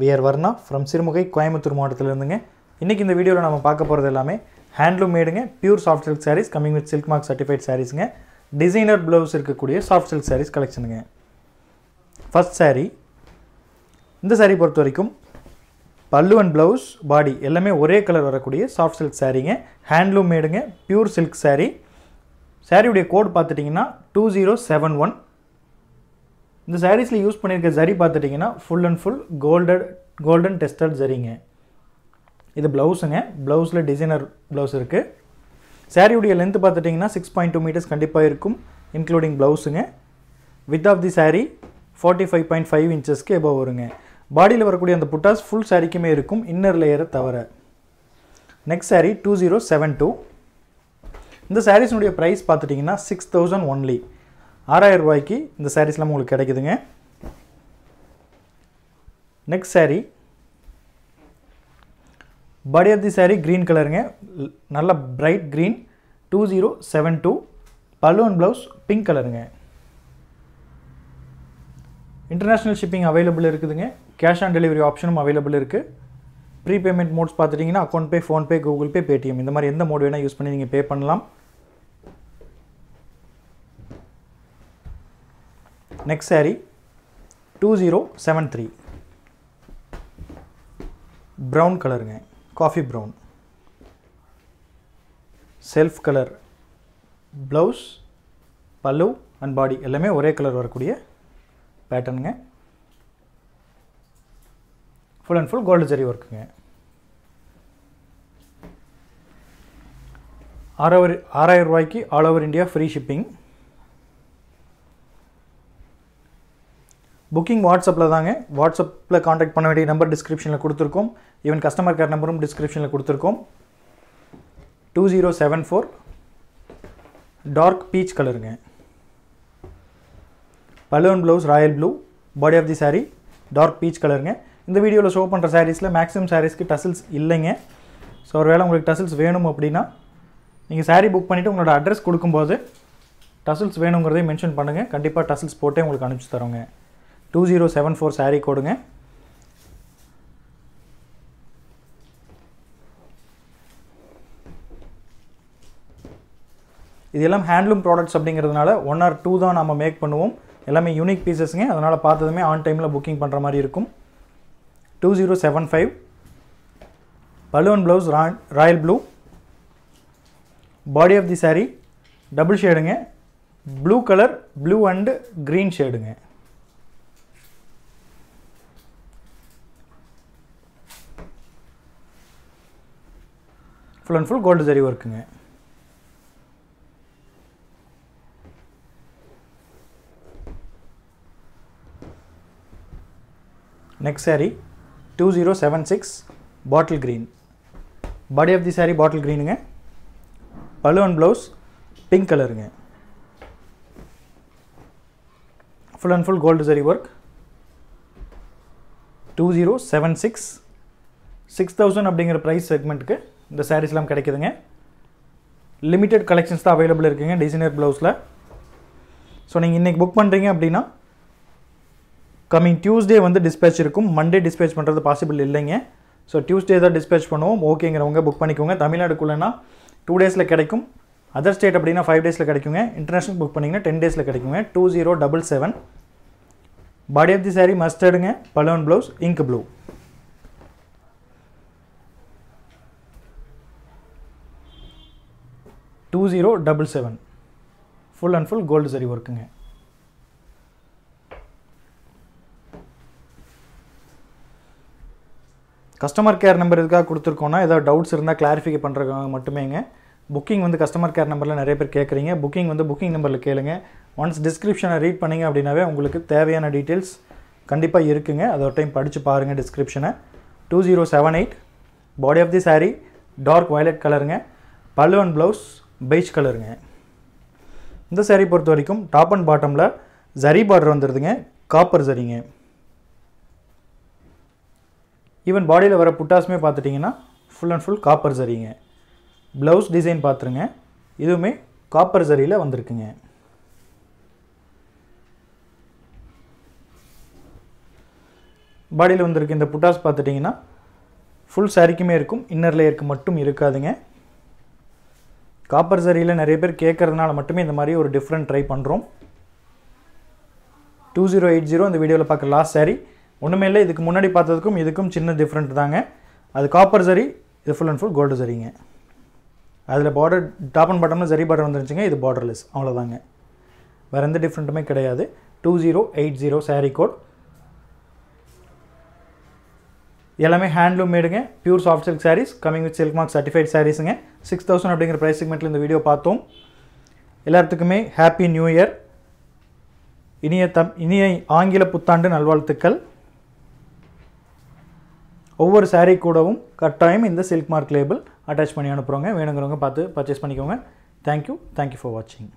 wear Varna from Sirumugai Coimbatore மாவட்டத்திலேருந்துங்க இன்றைக்கி இந்த வீடியோவில் நம்ம பார்க்க போகிறது எல்லாமே ஹேண்ட்லூம் மேடுங்க pure soft silk sarees coming with silk mark certified சாரீஸுங்க டிசைனர் ப்ளவுஸ் இருக்கக்கூடிய சாஃப்ட் சில்க் சாரீஸ் கலெக்ஷனுங்க ஃபஸ்ட் சாரீ இந்த சாரீ பொறுத்த வரைக்கும் பல்லு அண்ட் ப்ளவுஸ் பாடி எல்லாமே ஒரே கலர் வரக்கூடிய சாஃப்ட் சில்க் சாரீங்க ஹேண்ட்லூம் மேடுங்க பியூர் சில்க் சாரீ சாரியுடைய கோட் பார்த்துட்டிங்கன்னா டூ ஜீரோ செவன் ஒன் இந்த சாரீஸில் யூஸ் பண்ணியிருக்க ஜரி பார்த்துட்டிங்கன்னா full and full golded golden tested ஜரிங்க இது ப்ளவுஸுங்க ப்ளவுஸில் டிசைனர் ப்ளவுஸ் இருக்குது சாரியுடைய லென்த் பார்த்துட்டிங்கன்னா சிக்ஸ் பாயிண்ட் டூ மீட்டர்ஸ் கண்டிப்பாக இருக்கும் இன்க்ளூடிங் ப்ளவுஸுங்க width of the saree forty five point five இன்ச்சஸ்க்கு எபவ் வருங்க பாடியில் வரக்கூடிய அந்த புட்டாஸ் ஃபுல் சாரிக்குமே இருக்கும் இன்னர் லேயரை தவிர next saree two zero seven two இந்த சாரீஸினுடைய ப்ரைஸ் பார்த்துட்டிங்கன்னா சிக்ஸ் தௌசண்ட் ஒன்லி ஆறாயிரம் ரூபாய்க்கு இந்த சாரீஸ்லாம் உங்களுக்கு கிடைக்குதுங்க next saree body of the saree green கலருங்க நல்ல bright green two zero seven two pallu blouse pink கலருங்க இன்டர்நேஷ்னல் ஷிப்பிங் அவைலபிள் இருக்குதுங்க கேஷ் ஆன் டெலிவரி ஆப்ஷனும் அவைலபிள் இருக்குது ப்ரீ பேமெண்ட் மோட்ஸ் பார்த்துட்டிங்கன்னா account pay PhonePe Google Pay Paytm இந்த மாதிரி எந்த மோட் வேணால் யூஸ் பண்ணி நீங்கள் பே பண்ணலாம் next saree two zero seven three brown கலருங்க coffee brown self colour blouse pallu and body எல்லாமே ஒரே கலர் வரக்கூடிய பேட்டர்னுங்க full and full gold zari ஒர்க்குங்க ஆறாயிரம் ஆறாயிரம் ரூபாய்க்கு all over India free shipping booking வாட்ஸ்அப்பில் தாங்க வாட்ஸ்அப்பில் காண்டாக்ட் பண்ண வேண்டிய நம்பர் டிஸ்கிரிப்ஷனில் கொடுத்துருக்கோம் ஈவன் கஸ்டமர் கேர் நம்பரும் டிஸ்கிரிப்ஷனில் கொடுத்துருக்கோம் two zero seven four dark peach கலருங்க balloon blouse royal blue body of the saree dark peach கலருங்க இந்த வீடியோவில் ஷோ பண்ணுற சாரீஸில் மேக்ஸிமம் சாரீஸ்க்கு டசில்ஸ் இல்லைங்க ஸோ ஒரு வேளை உங்களுக்கு டசில்ஸ் வேணும் அப்படின்னா நீங்கள் சாரீ புக் பண்ணிவிட்டு உங்களோட அட்ரஸ் கொடுக்கும்போது டசில்ஸ் வேணுங்கிறதையும் மென்ஷன் பண்ணுங்கள் கண்டிப்பாக டசில்ஸ் போட்டே உங்களுக்கு அனுப்பிச்சி தரோங்க two zero seven four saree கோடுங்க இது எல்லாம் ஹேண்ட்லூம் ப்ராடக்ட்ஸ் அப்படிங்கிறதுனால ஒன் ஆர் டூ தான் நம்ம மேக் பண்ணுவோம் எல்லாமே யூனிக் பீசஸ்ங்க அதனால் பார்த்ததுமே ஆன் டைமில் புக்கிங் பண்ணுற மாதிரி இருக்கும் two zero seven five balloon blouse royal blue body of the saree double ஷேடுங்க blue colour blue and green ஷேடுங்க full and full gold zari work next saree two zero seven six bottle green body of the saree bottle க்ரீனுங்க pallu and blouse pink கலருங்க full and full gold zari work two zero seven six six thousand அப்படிங்கிற price செக்மெண்ட்டுக்கு இந்த சாரீஸ்லாம் கிடைக்குதுங்க limited collections தான் available இருக்குங்க designer ப்ளவுஸில் ஸோ நீங்கள் இன்றைக்கி புக் பண்ணுறீங்க அப்படின்னா கம்மிங் டியூஸ்டே வந்து டிஸ்பேச் இருக்கும் மண்டே டிஸ்பேச் பண்ணுறது பாசிபிள் இல்லைங்க ஸோ டியூஸ்டே தான் டிஸ்பேச் பண்ணுவோம் ஓகேங்கிறவங்க புக் பண்ணிக்கோங்க தமிழ்நாடுக்குள்ளேனா டூ டேஸில் கிடைக்கும் அதர் ஸ்டேட் அப்படின்னா ஃபைவ் டேஸில் கிடைக்குங்க இன்டர்நேஷனல் புக் பண்ணிங்கன்னா டென் டேஸில் கிடைக்குங்க two zero double seven body of the saree மஸ்டர்டுங்க balloon blouse ink blue two zero double seven full and full gold zari ஒர்க்குங்க கஸ்டமர் கேர் நம்பர் எதுக்காக கொடுத்துருக்கோன்னா ஏதாவது டவுட்ஸ் இருந்தால் கிளாரிஃபை பண்ணுறவங்க மட்டுமேங்க புக்கிங் வந்து கஸ்டமர் கேர் நம்பரில் நிறைய பேர் கேட்குறீங்க புக்கிங் வந்து புக்கிங் நம்பரில் கேளுங்க ஒன்ஸ் டிஸ்கிரிப்ஷனை ரீட் பண்ணிங்க அப்படின்னாவே உங்களுக்கு தேவையான டீட்டெயில்ஸ் கண்டிப்பாக இருக்குங்க அதை ஒரு டைம் படித்து பாருங்கள் டிஸ்கிரிப்ஷனை two zero seven eight body of the saree dark violet கலருங்க பல்லு ப்ளவுஸ் பெய்ச் கலருங்க இந்த சேரீ பொறுத்த வரைக்கும் டாப் அண்ட் பாட்டமில் ஜரி பார்டர் வந்துடுதுங்க காப்பர் ஜரிங்க ஈவன் பாடியில் வர புட்டாஸுமே பார்த்துட்டிங்கன்னா ஃபுல் அண்ட் ஃபுல் காப்பர் ஜரிங்க ப்ளவுஸ் டிசைன் பார்த்துருங்க இதுவுமே காப்பர் ஜரியில் வந்திருக்குங்க பாடியில் வந்திருக்கு இந்த புட்டாஸ் பார்த்துட்டிங்கன்னா ஃபுல் சாரிக்குமே இருக்கும் இன்னர் லேயருக்கு மட்டும் இருக்காதுங்க காப்பர் சரியில் நிறைய பேர் கேட்குறதுனால மட்டுமே இந்த மாதிரி ஒரு டிஃப்ரெண்ட் ட்ரை பண்ணுறோம் டூ ஜீரோ எயிட் ஜீரோ அந்த வீடியோவில் பார்க்குற லாஸ்ட் சாரி ஒன்றுமே இல்லை இதுக்கு முன்னாடி பார்த்ததுக்கும் இதுக்கும் சின்ன டிஃப்ரெண்ட் தாங்க அது காப்பர் சரி இது ஃபுல் அண்ட் ஃபுல் கோல்டு சரிங்க அதில் பார்டர் டாப் அண்ட் பாட்டமில் சரி பார்டர் வந்துருச்சுங்க இது பார்டர்லெஸ் அவ்வளோதாங்க வேறு எந்த டிஃப்ரெண்ட்டுமே கிடையாது two zero eight zero saree code எல்லாமே ஹேண்ட்லூம் மேடுங்க pure soft silk sarees coming with silk mark certified சாரீஸுங்க சிக்ஸ் தௌசண்ட் அப்படிங்கிற ப்ரைஸ் செக்மெண்ட்டில் இந்த வீடியோ பார்த்தோம் எல்லாத்துக்குமே ஹாப்பி நியூ இயர் இனிய தம் இனிய ஆங்கில புத்தாண்டு நல்வாழ்த்துக்கள் ஒவ்வொரு சாரீ கூடவும் கட்டாயம் இந்த சில்க் மார்க் லேபிள் அட்டாச் பண்ணி அனுப்புகிறோங்க வேணுங்கிறவங்க பார்த்து பர்ச்சேஸ் பண்ணிக்கோங்க தேங்க்யூ தேங்க்யூ ஃபார் வாட்சிங்